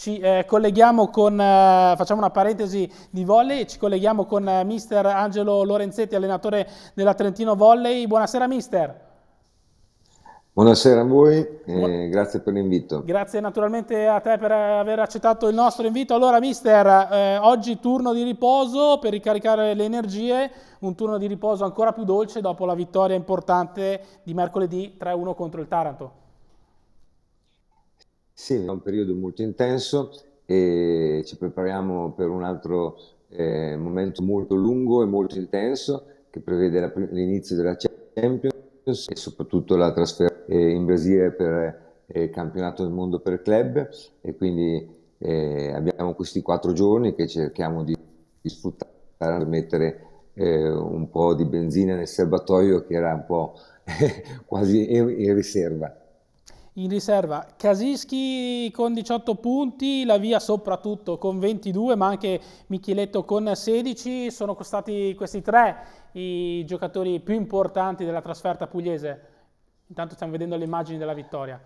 ci eh, colleghiamo con, eh, facciamo una parentesi di volley, ci colleghiamo con eh, mister Angelo Lorenzetti, allenatore della Trentino Volley. Buonasera mister. Buonasera a voi e grazie per l'invito. Grazie naturalmente a te per eh, aver accettato il nostro invito. Allora mister, eh, oggi turno di riposo per ricaricare le energie, un turno di riposo ancora più dolce dopo la vittoria importante di mercoledì 3-1 contro il Taranto. Sì, è un periodo molto intenso e ci prepariamo per un altro eh, momento molto lungo e molto intenso che prevede l'inizio della Champions e soprattutto la trasferta eh, in Brasile per eh, il campionato del mondo per club e quindi eh, abbiamo questi quattro giorni che cerchiamo di, di sfruttare per mettere eh, un po' di benzina nel serbatoio che era un po' quasi in, in riserva in riserva Casischi con 18 punti, la via soprattutto con 22, ma anche Micheletto con 16. Sono stati questi tre i giocatori più importanti della trasferta pugliese. Intanto stiamo vedendo le immagini della vittoria.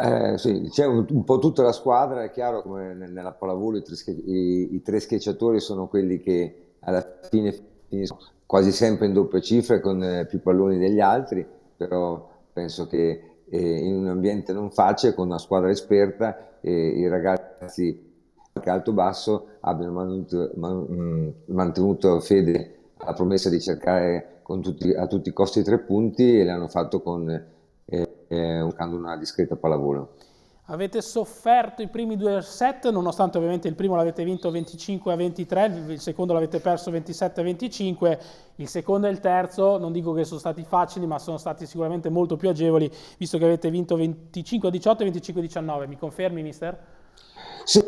Eh, sì, c'è un, un, po' tutta la squadra, è chiaro come nella pallavolo i, i, i tre, schiacciatori sono quelli che alla fine finiscono quasi sempre in doppia cifra con eh, più palloni degli altri, però penso che eh, in un ambiente non facile, con una squadra esperta, eh, i ragazzi alto-basso abbiano manuto, man, mm, mantenuto fede alla promessa di cercare tutti, a tutti i costi i tre punti e l'hanno fatto con, eh, eh, una discreta pallavolo. Avete sofferto i primi due set, nonostante ovviamente il primo l'avete vinto 25 a 23, il secondo l'avete perso 27 a 25, il secondo e il terzo non dico che sono stati facili, ma sono stati sicuramente molto più agevoli, visto che avete vinto 25 a 18 e 25 a 19. Mi confermi, mister? Sì,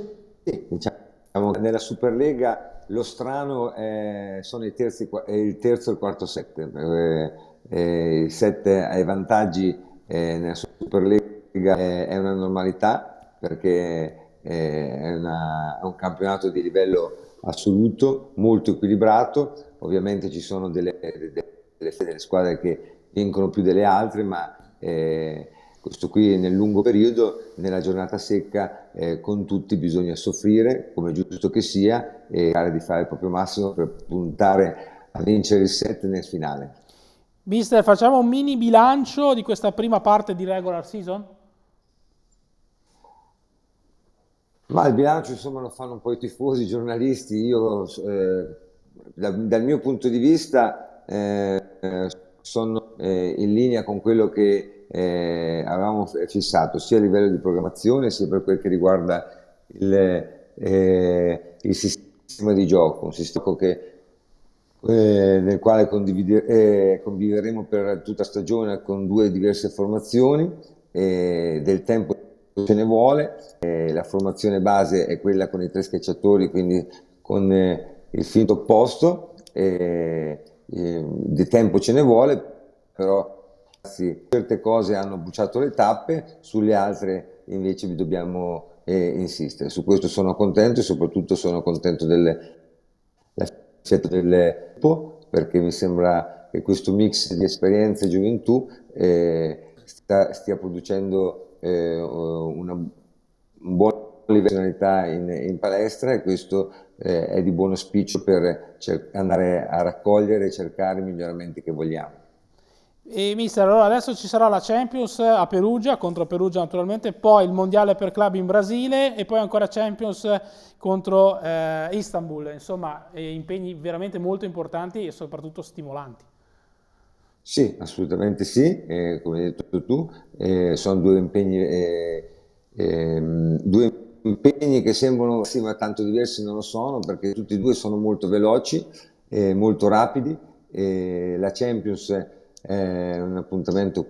diciamo, nella Superlega lo strano è, sono i terzi, il terzo e il quarto set, eh, eh, il set ai vantaggi eh, nella Superlega Superlega è, è una normalità perché eh, è, una, è un campionato di livello assoluto, molto equilibrato, ovviamente ci sono delle, delle, delle squadre che vincono più delle altre, ma eh, questo qui nel lungo periodo, nella giornata secca, eh, con tutti bisogna soffrire, come giusto che sia, e cercare di fare il proprio massimo per puntare a vincere il set nel finale. Mister, facciamo un mini bilancio di questa prima parte di regular season? Ma il bilancio insomma lo fanno un po' i tifosi, i giornalisti, io eh, da, dal mio punto di vista eh, sono eh, in linea con quello che eh, avevamo fissato sia a livello di programmazione sia per quel che riguarda il, eh, il sistema di gioco, un sistema che, eh, nel quale conviveremo per tutta stagione con due diverse formazioni del tempo ce ne vuole. Eh, la formazione base è quella con i tre schiacciatori, quindi con eh, il finto opposto. Eh, di tempo ce ne vuole, però sì, certe cose hanno bruciato le tappe, sulle altre invece dobbiamo eh, insistere. Su questo sono contento e soprattutto sono contento del del tempo, perché mi sembra che questo mix di esperienze e gioventù eh, sta, stia producendo eh, eh, una, un buon professionalità in, in palestra e questo eh, è di buon auspicio per cer- andare a raccogliere e cercare i miglioramenti che vogliamo. E mister, allora adesso ci sarà la Champions a Perugia, contro Perugia naturalmente, poi il Mondiale per Club in Brasile e poi ancora Champions contro eh, Istanbul, insomma impegni veramente molto importanti e soprattutto stimolanti. Sì, assolutamente sì, eh, come hai detto tu, eh, sono due impegni, eh, ehm, due impegni, che sembrano sì, ma tanto diversi non lo sono perché tutti e due sono molto veloci, eh, molto rapidi, la Champions è un appuntamento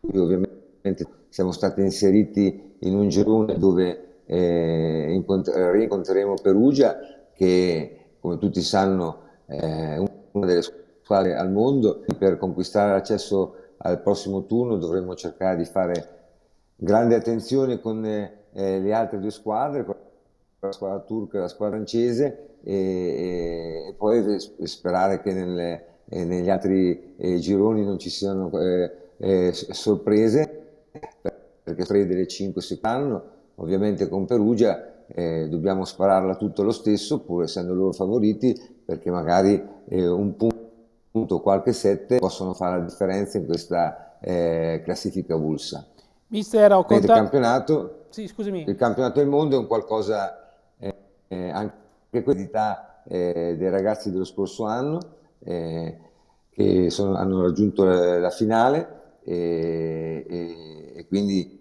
cui ovviamente siamo stati inseriti in un girone dove eh, incontr- rincontreremo Perugia che come tutti sanno è un attuale al mondo. Per conquistare l'accesso al prossimo turno dovremmo cercare di fare grande attenzione con eh, eh le altre due squadre, la squadra turca e la squadra francese, e, e poi sperare che nelle, eh, negli altri eh, gironi non ci siano eh, eh sorprese, perché tre delle cinque si fanno, ovviamente con Perugia dobbiamo spararla tutto lo stesso, pur essendo loro favoriti, perché magari un punto appunto qualche sette possono fare la differenza in questa eh, classifica vulsa. Mister, ho contato... il, campionato, sì, il campionato del mondo è un qualcosa, eh, eh, anche questa eh, dei ragazzi dello scorso anno, eh, che sono, hanno raggiunto la, la finale e, e, e quindi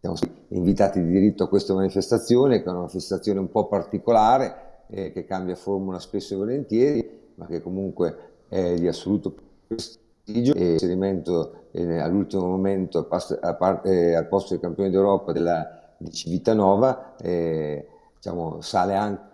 siamo invitati di diritto a questa manifestazione, che è una manifestazione un po' particolare, eh, che cambia formula spesso e volentieri, ma che comunque è di assoluto prestigio e l'inserimento eh, all'ultimo momento a parte, eh, al posto del campione d'Europa della, di Civitanova eh, diciamo, sale anche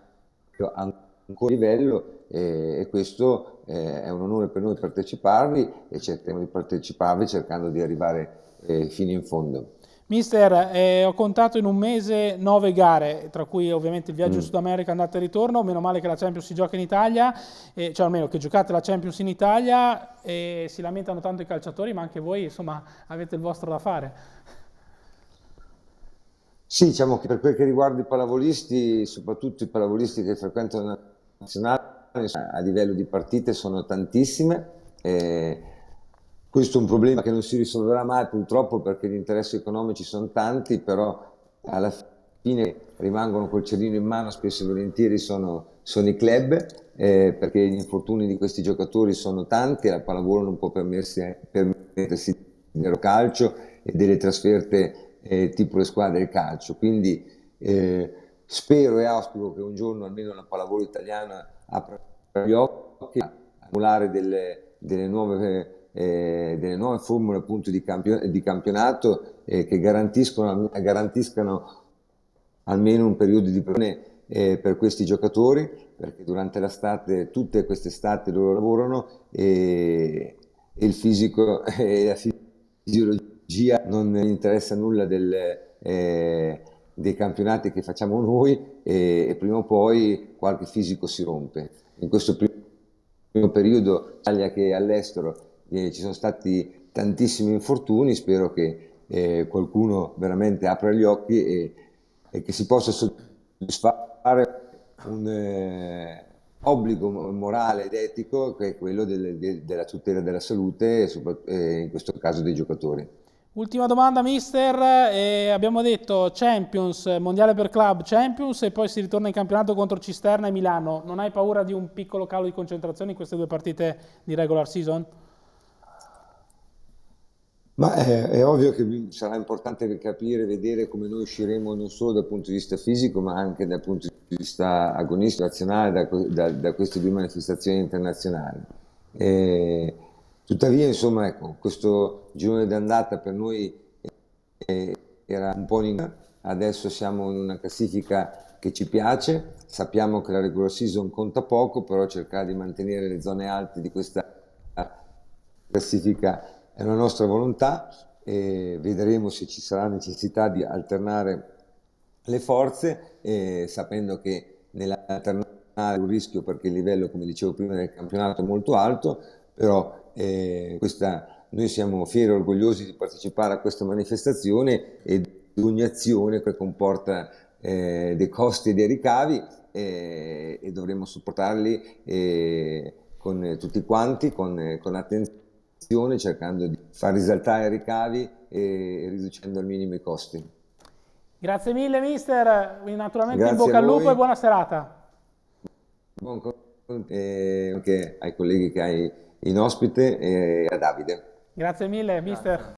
a un livello eh, e questo eh, è un onore per noi parteciparvi e cercheremo di parteciparvi cercando di arrivare eh, fino in fondo. Mister, eh, ho contato in un mese nove gare, tra cui ovviamente il viaggio mm. in Sud America, andata e ritorno, meno male che la Champions si gioca in Italia, eh, cioè almeno che giocate la Champions in Italia e si lamentano tanto i calciatori, ma anche voi insomma avete il vostro da fare. Sì, diciamo che per quel che riguarda i pallavolisti, soprattutto i pallavolisti che frequentano la nazionale, a livello di partite sono tantissime. Eh, questo è un problema che non si risolverà mai purtroppo perché gli interessi economici sono tanti, però alla fine rimangono col cerino in mano, spesso e volentieri sono, sono i club, eh, perché gli infortuni di questi giocatori sono tanti, la pallavolo non può permettersi, permettersi dello calcio e delle trasferte eh, tipo le squadre di calcio. Quindi eh, spero e auspico che un giorno almeno la pallavolo italiana apra gli occhi a anulare delle, delle nuove eh, delle nuove formule appunto di, campion- di campionato eh, che garantiscono, garantiscano almeno un periodo di preparazione eh, per questi giocatori, perché durante l'estate, tutte queste estate loro lavorano e, eh, e il fisico eh, e la fisiologia non interessa nulla del, eh, dei campionati che facciamo noi e, e, prima o poi qualche fisico si rompe. In questo primo periodo, sia che è all'estero eh, ci sono stati tantissimi infortuni, spero che eh, qualcuno veramente apra gli occhi e, e che si possa soddisfare un eh, obbligo morale ed etico che è quello del, de, della tutela della salute, eh, in questo caso dei giocatori. Ultima domanda, mister. Eh, abbiamo detto Champions, mondiale per club, Champions e poi si ritorna in campionato contro Cisterna e Milano. Non hai paura di un piccolo calo di concentrazione in queste due partite di regular season? Ma è, eh, è, ovvio che sarà importante capire, vedere come noi usciremo non solo dal punto di vista fisico, ma anche dal punto di vista agonistico, nazionale, da, da, da queste due manifestazioni internazionali. E, tuttavia, insomma, ecco, questo girone d'andata per noi eh, era un po' in... Adesso siamo in una classifica che ci piace, sappiamo che la regular season conta poco, però cercare di mantenere le zone alte di questa classifica è una nostra volontà e vedremo se ci sarà necessità di alternare le forze, eh, sapendo che nell'alternare un rischio perché il livello, come dicevo prima, del campionato è molto alto, però eh, questa, noi siamo fieri e orgogliosi di partecipare a questa manifestazione e di ogni azione che comporta eh, dei costi e dei ricavi eh, e dovremo supportarli eh, con tutti quanti, con, con attenzione azione cercando di far risaltare i ricavi e riducendo al minimo i costi. Grazie mille mister, naturalmente Grazie in bocca al lupo e buona serata. Buon e anche ai colleghi che hai in ospite eh, e a Davide. Grazie mille mister. Grazie.